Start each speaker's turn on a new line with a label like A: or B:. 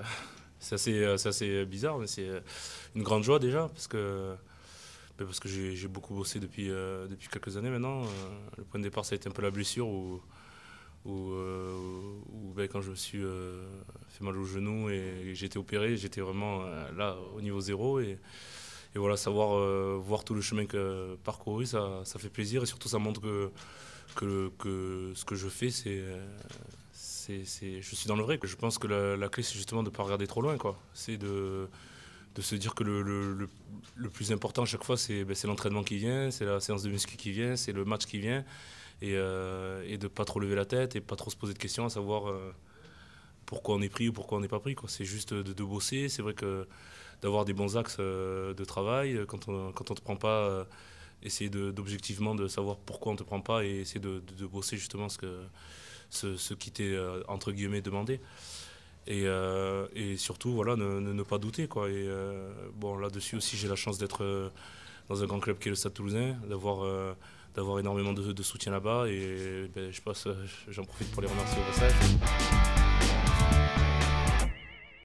A: Euh, euh, c'est assez, bizarre, mais c'est euh, une grande joie déjà, parce que, parce que j'ai beaucoup bossé depuis, depuis quelques années maintenant. Le point de départ, ça a été un peu la blessure où, ben, quand je me suis fait mal au genou et, j'ai été opéré, j'étais vraiment là, au niveau zéro. Et, voilà, savoir voir tout le chemin que parcouru, ça, fait plaisir et surtout ça montre que ce que je fais, c'est je suis dans le vrai. Je pense que la, clé, c'est justement de ne pas regarder trop loin. Quoi. C'est de, se dire que le, plus important à chaque fois, ben, c'est, l'entraînement qui vient, c'est la séance de muscu qui vient, c'est le match qui vient. Et, euh, de ne pas trop lever la tête et pas trop se poser de questions à savoir euh, pourquoi on est pris ou pourquoi on n'est pas pris. Quoi. C'est juste de, de bosser. C'est vrai que d'avoir des bons axes euh, de travail quand on quand on te prend pas essayer d'objectivement de, savoir pourquoi on te prend pas et essayer de bosser justement ce que ce, quitter qui euh, entre guillemets demandé. Euh, et, surtout voilà ne, pas douter quoi et euh, bon là dessus aussi j'ai la chance d'être dans un grand club qui est le Stade Toulousain d'avoir d'avoir énormément de, soutien là-bas et ben, je passe j'en profite pour les remercier au passage